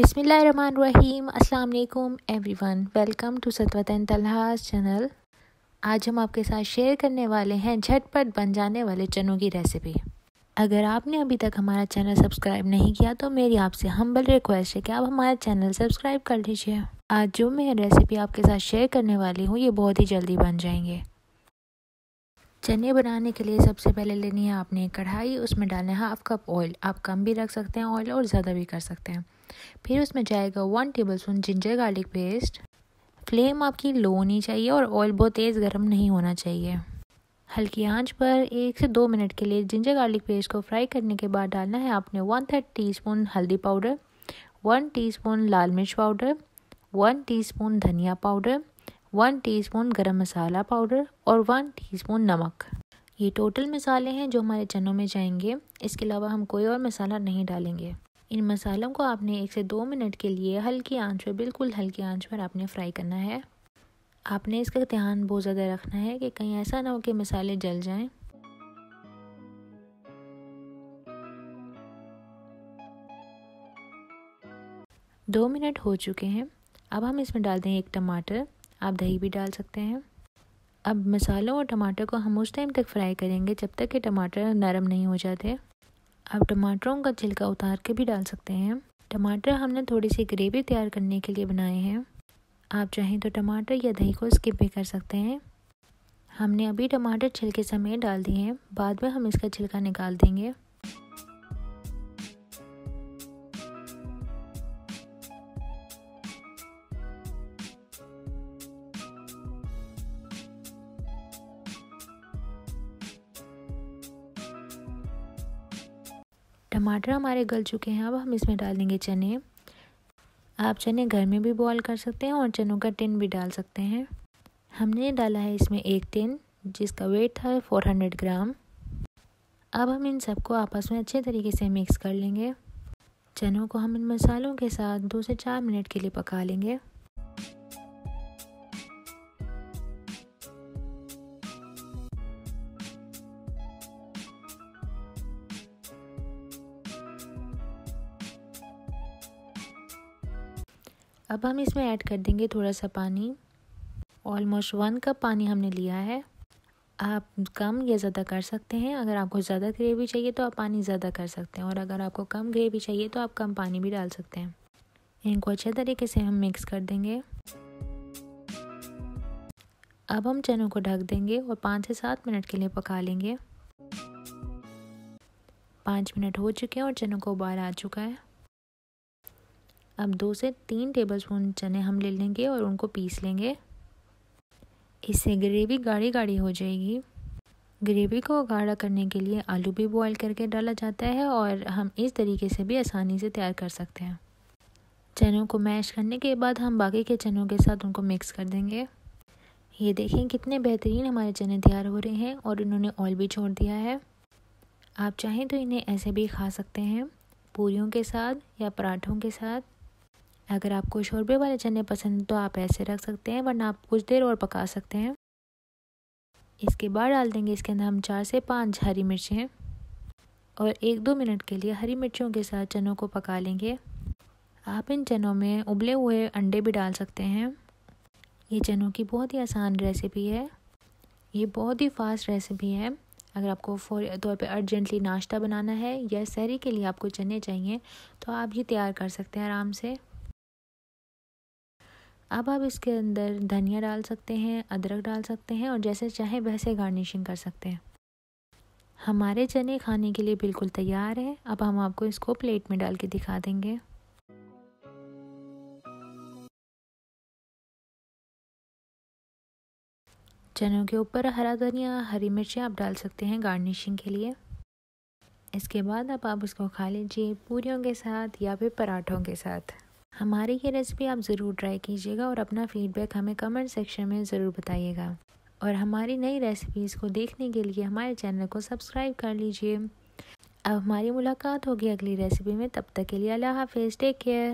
बिसमीम अल्लाम one welcome to सतवतन तलहास चैनल आज हम आपके साथ शेयर करने वाले हैं झटपट बन जाने वाले चनों की रेसिपी अगर आपने अभी तक हमारा चैनल सब्सक्राइब नहीं किया तो मेरी आपसे हम्बल रिक्वेस्ट है कि आप हमारा चैनल सब्सक्राइब कर लीजिए आज जो मैं रेसिपी आपके साथ शेयर करने वाली हूँ ये बहुत ही जल्दी बन जाएंगे चने बनाने के लिए सबसे पहले लेनी है आपने एक कढ़ाई उसमें डालना है हाफ कप ऑयल आप कम भी रख सकते हैं ऑयल और ज़्यादा भी कर सकते हैं फिर उसमें जाएगा one tablespoon ginger garlic paste flame आपकी लो होनी चाहिए और ऑयल बहुत तेज़ गर्म नहीं होना चाहिए हल्की आंच पर एक से दो मिनट के लिए जिंजर गार्लिक पेस्ट को फ्राई करने के बाद डालना है आपने वन थर्ड टी स्पून हल्दी पाउडर वन टी स्पून लाल मिर्च पाउडर वन टी स्पून धनिया powder one teaspoon garam masala powder और वन टीस्पून नमक ये टोटल मसाले हैं जो हमारे चनों में जाएंगे इसके अलावा हम कोई और मसाला नहीं डालेंगे इन मसालों को आपने एक से दो मिनट के लिए हल्की आंच पर बिल्कुल हल्की आंच पर आपने फ्राई करना है आपने इसका ध्यान बहुत ज़्यादा रखना है कि कहीं ऐसा ना हो कि मसाले जल जाएं दो मिनट हो चुके हैं अब हम इसमें डाल दें एक टमाटर आप दही भी डाल सकते हैं अब मसालों और टमाटर को हम उस टाइम तक फ्राई करेंगे जब तक कि टमाटर नरम नहीं हो जाते आप टमाटरों का छिलका उतार के भी डाल सकते हैं टमाटर हमने थोड़ी सी ग्रेवी तैयार करने के लिए बनाए हैं आप चाहें तो टमाटर या दही को स्किप भी कर सकते हैं हमने अभी टमाटर छिलके समेत डाल दिए हैं बाद में हम इसका छिलका निकाल देंगे टमाटर हमारे गल चुके हैं अब हम इसमें डाल देंगे चने आप चने घर में भी बॉयल कर सकते हैं और चनों का टिन भी डाल सकते हैं हमने डाला है इसमें एक टिन जिसका वेट था 400 ग्राम अब हम इन सबको आपस में अच्छे तरीके से मिक्स कर लेंगे चनों को हम इन मसालों के साथ दो से चार मिनट के लिए पका लेंगे अब हम इसमें ऐड कर देंगे थोड़ा सा पानी ऑलमोस्ट वन कप पानी हमने लिया है आप कम या ज़्यादा कर सकते हैं अगर आपको ज़्यादा ग्रेवी चाहिए तो आप पानी ज़्यादा कर सकते हैं और अगर आपको कम ग्रेवी चाहिए तो आप कम पानी भी डाल सकते हैं इनको अच्छे तरीके से हम मिक्स कर देंगे अब हम चनों को ढक देंगे और पाँच से सात मिनट के लिए पका लेंगे पाँच मिनट हो चुके हैं और चनों को उबाल आ चुका है अब दो से तीन टेबलस्पून चने हम ले लेंगे और उनको पीस लेंगे इससे ग्रेवी गाढ़ी गाढ़ी हो जाएगी ग्रेवी को गाढ़ा करने के लिए आलू भी बॉईल करके डाला जाता है और हम इस तरीके से भी आसानी से तैयार कर सकते हैं चनों को मैश करने के बाद हम बाकी के चनों के साथ उनको मिक्स कर देंगे ये देखें कितने बेहतरीन हमारे चने तैयार हो रहे हैं और इन्होंने ऑयल भी छोड़ दिया है आप चाहें तो इन्हें ऐसे भी खा सकते हैं पूरीों के साथ या पराठों के साथ अगर आपको शोरबे वाले चने पसंद तो आप ऐसे रख सकते हैं वरना आप कुछ देर और पका सकते हैं इसके बाद डाल देंगे इसके अंदर हम चार से पाँच हरी मिर्चें और एक दो मिनट के लिए हरी मिर्चियों के साथ चनों को पका लेंगे आप इन चनों में उबले हुए अंडे भी डाल सकते हैं ये चनों की बहुत ही आसान रेसिपी है ये बहुत ही फास्ट रेसिपी है अगर आपको फौर तौर पे अर्जेंटली नाश्ता बनाना है या सहरी के लिए आपको चने चाहिए तो आप ये तैयार कर सकते हैं आराम से अब आप इसके अंदर धनिया डाल सकते हैं अदरक डाल सकते हैं और जैसे चाहे वैसे गार्निशिंग कर सकते हैं हमारे चने खाने के लिए बिल्कुल तैयार है अब हम आपको इसको प्लेट में डाल के दिखा देंगे चनों के ऊपर हरा धनिया हरी मिर्चें आप डाल सकते हैं गार्निशिंग के लिए इसके बाद अब आप इसको खा लीजिए पूरियों के साथ या फिर पराठों के साथ हमारी ये रेसिपी आप ज़रूर ट्राई कीजिएगा और अपना फीडबैक हमें कमेंट सेक्शन में ज़रूर बताइएगा और हमारी नई रेसिपीज़ को देखने के लिए हमारे चैनल को सब्सक्राइब कर लीजिए अब हमारी मुलाकात होगी अगली रेसिपी में तब तक के लिए अल्लाह हाफिज़ टेक केयर